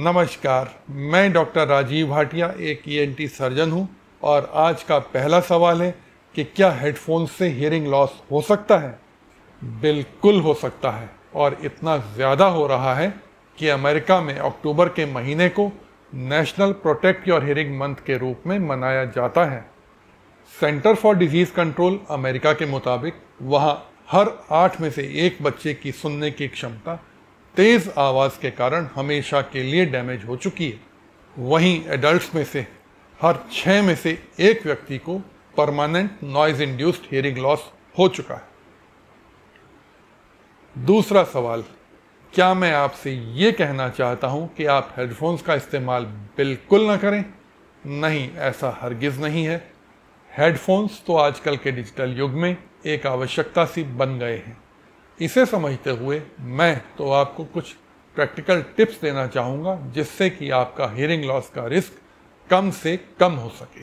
नमस्कार मैं डॉक्टर राजीव भाटिया एक ई सर्जन हूं और आज का पहला सवाल है कि क्या हेडफोन से हियरिंग लॉस हो सकता है बिल्कुल हो सकता है और इतना ज़्यादा हो रहा है कि अमेरिका में अक्टूबर के महीने को national protect your hearing month के रूप में मनाया जाता है center for diseases control America के मुताबिक वहाँ हर आठ में से एक बच्चे की सुनने की क्षमता तेज़ आवाज़ के कारण हमेशा के लिए डैमेज हो चुकी है वहीं एडल्ट में से हर छः में से एक व्यक्ति को permanent noise induced hearing loss हो चुका है दूसरा सवाल क्या मैं आपसे ये कहना चाहता हूँ कि आप हेडफोन्स का इस्तेमाल बिल्कुल ना करें नहीं ऐसा हरगिज़ नहीं है हेडफोन्स तो आजकल के डिजिटल युग में एक आवश्यकता सी बन गए हैं इसे समझते हुए मैं तो आपको कुछ प्रैक्टिकल टिप्स देना चाहूँगा जिससे कि आपका हियरिंग लॉस का रिस्क कम से कम हो सके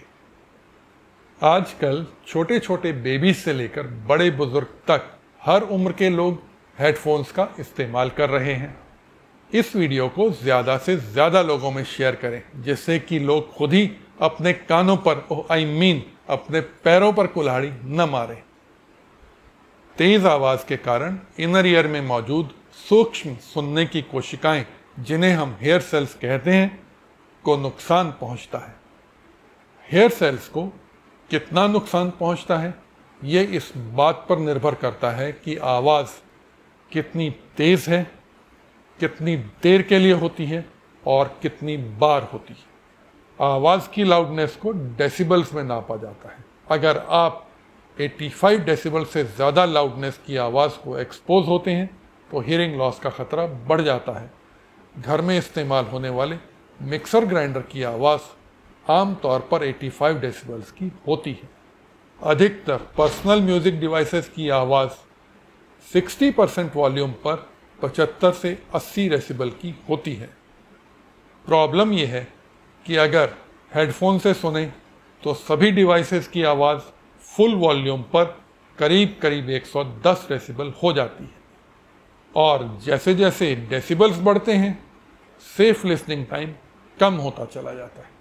आजकल छोटे छोटे बेबीज से लेकर बड़े बुजुर्ग तक हर उम्र के लोग हेडफोन्स का इस्तेमाल कर रहे हैं इस वीडियो को ज़्यादा से ज़्यादा लोगों में शेयर करें जिससे कि लोग खुद ही अपने कानों पर आई oh, मीन अपने पैरों पर कुल्हाड़ी न मारें तेज आवाज के कारण इनर ईयर में मौजूद सूक्ष्म सुनने की कोशिकाएं जिन्हें हम हेयर सेल्स कहते हैं को नुकसान पहुंचता है हेयर सेल्स को कितना नुकसान पहुंचता है ये इस बात पर निर्भर करता है कि आवाज़ कितनी तेज़ है कितनी देर के लिए होती है और कितनी बार होती है आवाज़ की लाउडनेस को डेसिबल्स में नापा जाता है अगर आप 85 डेसिबल से ज़्यादा लाउडनेस की आवाज़ को एक्सपोज होते हैं तो हियरिंग लॉस का ख़तरा बढ़ जाता है घर में इस्तेमाल होने वाले मिक्सर ग्राइंडर की आवाज़ आम तौर पर 85 डेसिबल्स की होती है अधिकतर पर्सनल म्यूज़िक डिवाइसेस की आवाज़ 60 परसेंट वॉल्यूम पर 75 से 80 डेसिबल की होती है प्रॉब्लम यह है कि अगर हेडफोन से सुने तो सभी डिवाइसेस की आवाज़ फुल वॉल्यूम पर करीब करीब 110 डेसिबल हो जाती है और जैसे जैसे डेसिबल्स बढ़ते हैं सेफ लिसनिंग टाइम कम होता चला जाता है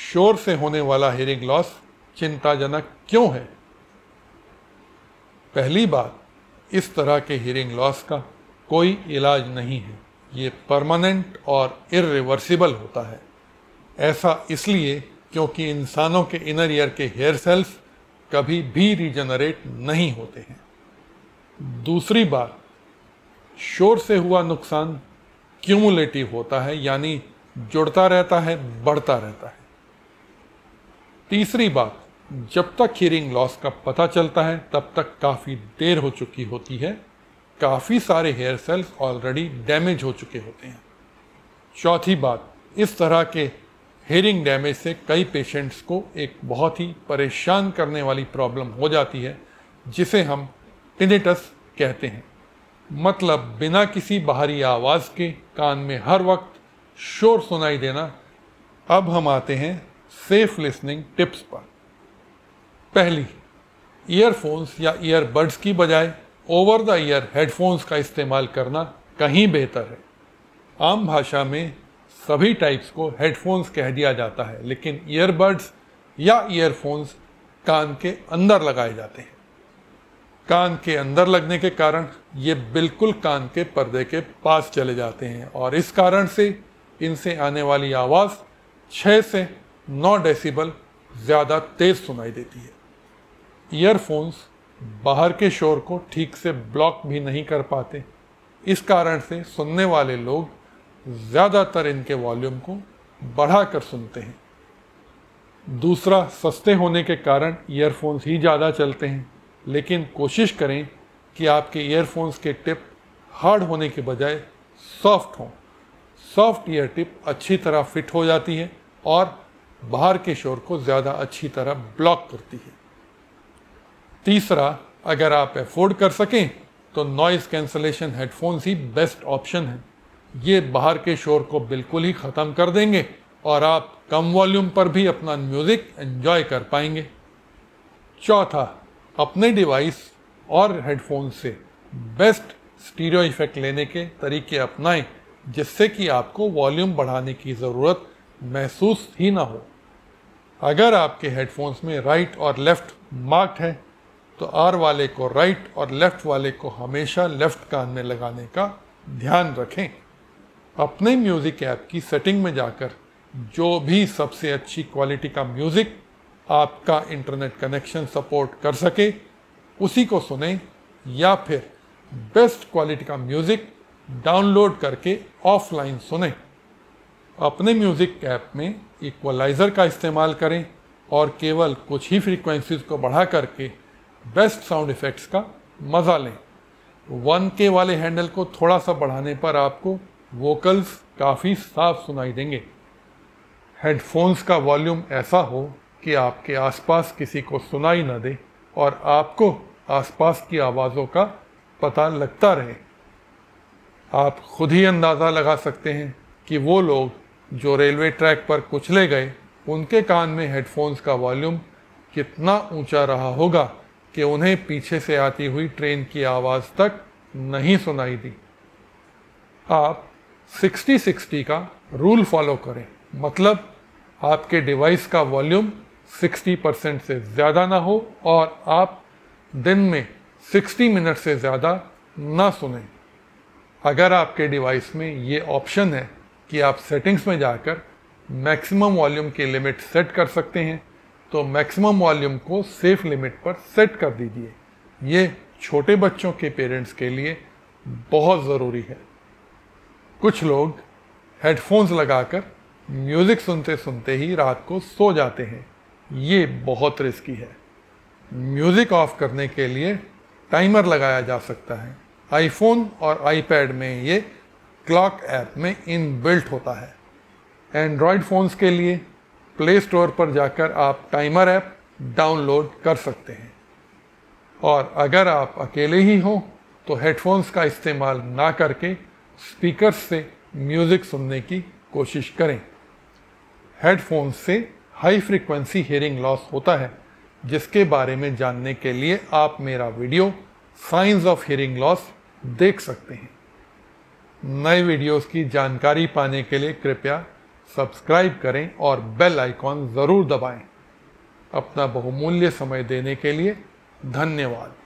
शोर से होने वाला हेरिंग लॉस चिंताजनक क्यों है पहली बात इस तरह के हेयरिंग लॉस का कोई इलाज नहीं है ये परमानेंट और इरिवर्सिबल होता है ऐसा इसलिए क्योंकि इंसानों के इनर ईयर के हेयर सेल्स कभी भी रिजनरेट नहीं होते हैं दूसरी बात शोर से हुआ नुकसान क्यूमुलेटिव होता है यानी जुड़ता रहता है बढ़ता रहता है तीसरी बात जब तक हियरिंग लॉस का पता चलता है तब तक काफ़ी देर हो चुकी होती है काफ़ी सारे हेयर सेल्स ऑलरेडी डैमेज हो चुके होते हैं चौथी बात इस तरह के हेयरिंग डैमेज से कई पेशेंट्स को एक बहुत ही परेशान करने वाली प्रॉब्लम हो जाती है जिसे हम टिनेटस कहते हैं मतलब बिना किसी बाहरी आवाज़ के कान में हर वक्त शोर सुनाई देना अब हम आते हैं सेफ लिसनिंग टिप्स पर पहली ईयरफोन्स या ईयरबड्स की बजाय ओवर द ईयर हेडफोन्स का इस्तेमाल करना कहीं बेहतर है आम भाषा में सभी टाइप्स को हेडफोन्स कह दिया जाता है लेकिन ईयरबड्स या ईयरफोन्स कान के अंदर लगाए जाते हैं कान के अंदर लगने के कारण ये बिल्कुल कान के पर्दे के पास चले जाते हैं और इस कारण से इनसे आने वाली आवाज़ 6 से 9 डेसिबल ज़्यादा तेज़ सुनाई देती है ईयरफोन्स बाहर के शोर को ठीक से ब्लॉक भी नहीं कर पाते इस कारण से सुनने वाले लोग ज़्यादातर इनके वॉल्यूम को बढ़ा कर सुनते हैं दूसरा सस्ते होने के कारण ईयरफोन्स ही ज़्यादा चलते हैं लेकिन कोशिश करें कि आपके ईयरफोन्स के टिप हार्ड होने के बजाय सॉफ्ट हों सॉफ्ट ईयर टिप अच्छी तरह फिट हो जाती है और बाहर के शोर को ज़्यादा अच्छी तरह ब्लॉक करती है तीसरा अगर आप एफोर्ड कर सकें तो नॉइज़ कैंसलेशन हेडफोन्स ही बेस्ट ऑप्शन है ये बाहर के शोर को बिल्कुल ही ख़त्म कर देंगे और आप कम वॉल्यूम पर भी अपना म्यूज़िक एंजॉय कर पाएंगे चौथा अपने डिवाइस और हेडफोन से बेस्ट स्टीरियो इफेक्ट लेने के तरीके अपनाएं जिससे कि आपको वॉल्यूम बढ़ाने की ज़रूरत महसूस ही ना हो अगर आपके हेडफोन्स में राइट और लेफ़्ट मार्क्ड है तो आर वाले को राइट और लेफ़्ट वाले को हमेशा लेफ़्ट कान में लगाने का ध्यान रखें अपने म्यूज़िक ऐप की सेटिंग में जाकर जो भी सबसे अच्छी क्वालिटी का म्यूज़िक आपका इंटरनेट कनेक्शन सपोर्ट कर सके उसी को सुने या फिर बेस्ट क्वालिटी का म्यूज़िक डाउनलोड करके ऑफलाइन सुने अपने म्यूज़िक ऐप में इक्वलाइज़र का इस्तेमाल करें और केवल कुछ ही फ्रीक्वेंसीज को बढ़ा करके बेस्ट साउंड इफ़ेक्ट्स का मज़ा लें वन के वाले हैंडल को थोड़ा सा बढ़ाने पर आपको वोकल्स काफ़ी साफ सुनाई देंगे हेडफोन्स का वॉल्यूम ऐसा हो कि आपके आसपास किसी को सुनाई ना दे और आपको आसपास की आवाज़ों का पता लगता रहे आप खुद ही अंदाज़ा लगा सकते हैं कि वो लोग जो रेलवे ट्रैक पर कुचले गए उनके कान में हेडफोन्स का वॉल्यूम कितना ऊंचा रहा होगा कि उन्हें पीछे से आती हुई ट्रेन की आवाज़ तक नहीं सुनाई दी आप सिक्सटी सिक्सटी का रूल फॉलो करें मतलब आपके डिवाइस का वॉल्यूम 60 परसेंट से ज़्यादा ना हो और आप दिन में 60 मिनट से ज़्यादा ना सुने अगर आपके डिवाइस में ये ऑप्शन है कि आप सेटिंग्स में जाकर मैक्सिमम वॉल्यूम की लिमिट सेट कर सकते हैं तो मैक्सिमम वॉल्यूम को सेफ लिमिट पर सेट कर दीजिए ये छोटे बच्चों के पेरेंट्स के लिए बहुत ज़रूरी है कुछ लोग हेडफोन्स लगाकर म्यूज़िक सुनते सुनते ही रात को सो जाते हैं ये बहुत रिस्की है म्यूज़िक ऑफ करने के लिए टाइमर लगाया जा सकता है आईफोन और आईपैड में ये क्लॉक ऐप में इन बिल्ट होता है एंड्रॉयड फ़ोन्स के लिए प्ले स्टोर पर जाकर आप टाइमर ऐप डाउनलोड कर सकते हैं और अगर आप अकेले ही हों तो हेडफोन्स का इस्तेमाल ना करके स्पीकर से म्यूज़िक सुनने की कोशिश करें हेडफोन से हाई फ्रिक्वेंसी हेयरिंग लॉस होता है जिसके बारे में जानने के लिए आप मेरा video science of hearing loss देख सकते हैं नए वीडियोस की जानकारी पाने के लिए कृपया सब्सक्राइब करें और बेल आइकॉन ज़रूर दबाएं। अपना बहुमूल्य समय देने के लिए धन्यवाद